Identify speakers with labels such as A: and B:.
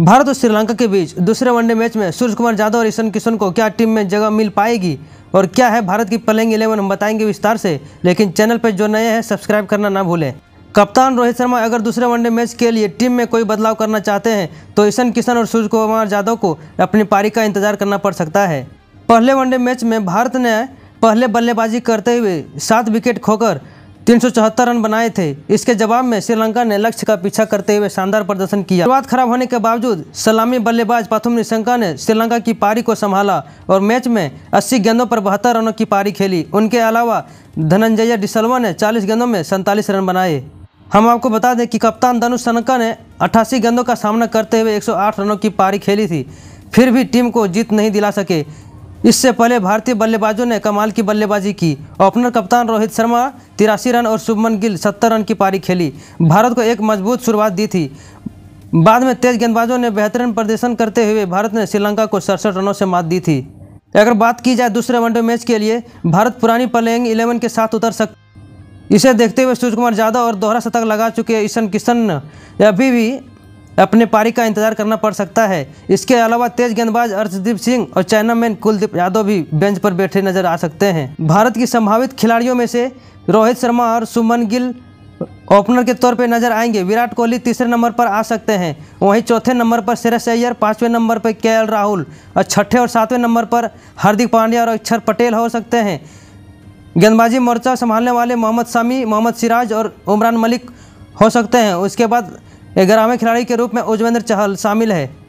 A: भारत और श्रीलंका के बीच दूसरे वनडे मैच में सूर्य कुमार यादव और ईशन किशन को क्या टीम में जगह मिल पाएगी और क्या है भारत की प्लेइंग इलेवन हम बताएंगे विस्तार से लेकिन चैनल पर जो नए हैं सब्सक्राइब करना ना भूलें कप्तान रोहित शर्मा अगर दूसरे वनडे मैच के लिए टीम में कोई बदलाव करना चाहते हैं तो ईशन किशन और सूर्य कुमार यादव को अपनी पारी का इंतजार करना पड़ सकता है पहले वनडे मैच में भारत ने पहले बल्लेबाजी करते हुए सात विकेट खोकर तीन रन बनाए थे इसके जवाब में श्रीलंका ने लक्ष्य का पीछा करते हुए शानदार प्रदर्शन किया शुरुआत खराब होने के बावजूद सलामी बल्लेबाज पाथुम निशंका ने श्रीलंका की पारी को संभाला और मैच में 80 गेंदों पर बहत्तर रनों की पारी खेली उनके अलावा धनंजय डिसलवा ने 40 गेंदों में सैंतालीस रन बनाए हम आपको बता दें कि कप्तान धनुष सनका ने अट्ठासी गेंदों का सामना करते हुए एक रनों की पारी खेली थी फिर भी टीम को जीत नहीं दिला सके इससे पहले भारतीय बल्लेबाजों ने कमाल की बल्लेबाजी की ओपनर कप्तान रोहित शर्मा तिरासी रन और शुभमन गिल सत्तर रन की पारी खेली भारत को एक मजबूत शुरुआत दी थी बाद में तेज गेंदबाजों ने बेहतरीन प्रदर्शन करते हुए भारत ने श्रीलंका को सड़सठ रनों से मात दी थी अगर बात की जाए दूसरे वनडे मैच के लिए भारत पुरानी प्लेइंग इलेवन के साथ उतर सक इसे देखते हुए सूर्य कुमार यादव और दोहरा शतक लगा चुके ईशन किशन अभी भी अपने पारी का इंतजार करना पड़ सकता है इसके अलावा तेज गेंदबाज अर्शदीप सिंह और चाइना मैन कुलदीप यादव भी बेंच पर बैठे नजर आ सकते हैं भारत की संभावित खिलाड़ियों में से रोहित शर्मा और सुमन गिल ओपनर के तौर पर नजर आएंगे विराट कोहली तीसरे नंबर पर आ सकते हैं वहीं चौथे नंबर पर श्रेयस अय्यर पाँचवें नंबर पर के राहुल और छठे और सातवें नंबर पर हार्दिक पांड्या और अक्षर पटेल हो सकते हैं गेंदबाजी मोर्चा संभालने वाले मोहम्मद शमी मोहम्मद सिराज और उमरान मलिक हो सकते हैं उसके बाद ग्रामीण खिलाड़ी के रूप में उजवेंद्र चहल शामिल है